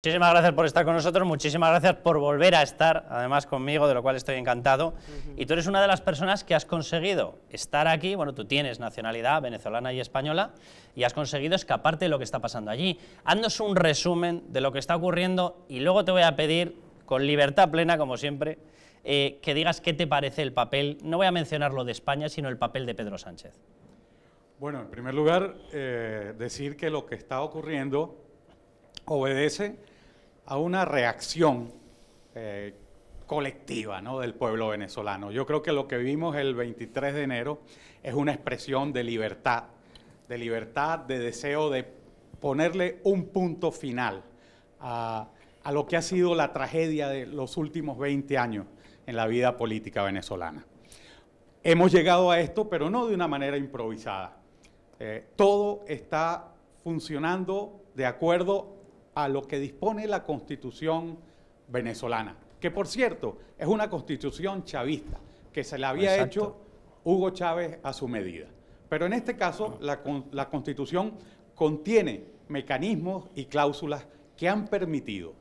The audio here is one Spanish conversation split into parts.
Muchísimas gracias por estar con nosotros, muchísimas gracias por volver a estar, además conmigo, de lo cual estoy encantado. Y tú eres una de las personas que has conseguido estar aquí, bueno, tú tienes nacionalidad venezolana y española, y has conseguido escaparte de lo que está pasando allí. Haznos un resumen de lo que está ocurriendo y luego te voy a pedir, con libertad plena, como siempre, eh, que digas qué te parece el papel, no voy a mencionar lo de España, sino el papel de Pedro Sánchez. Bueno, en primer lugar, eh, decir que lo que está ocurriendo obedece a una reacción eh, colectiva del pueblo venezolano. Yo creo que lo que vimos el 23 de enero es una expresión de libertad, de libertad, de deseo de ponerle un punto final a, lo que ha sido la tragedia de los últimos 20 años en la vida política venezolana. Hemos llegado a esto, pero no de una manera improvisada. Eh, todo está funcionando de acuerdo a lo que dispone la constitución venezolana, que por cierto es una constitución chavista, que se la había hecho Hugo Chávez a su medida. Pero en este caso ah. la, la constitución contiene mecanismos y cláusulas que han permitido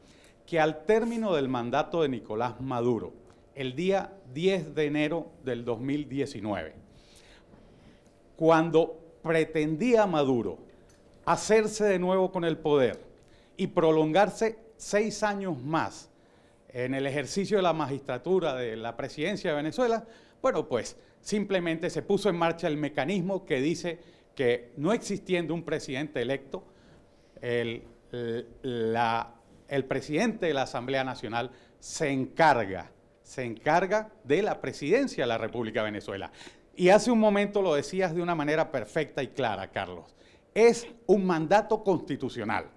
que al término del mandato de Nicolás Maduro, el día 10 de enero del 2019, cuando pretendía Maduro hacerse de nuevo con el poder y prolongarse seis años más en el ejercicio de la magistratura de la presidencia de Venezuela, bueno, pues simplemente se puso en marcha el mecanismo que dice que no existiendo un presidente electo, el, presidente de la Asamblea Nacional se encarga, se encarga de la presidencia de la República de Venezuela. Y hace un momento lo decías de una manera perfecta y clara, Carlos. Es un mandato constitucional.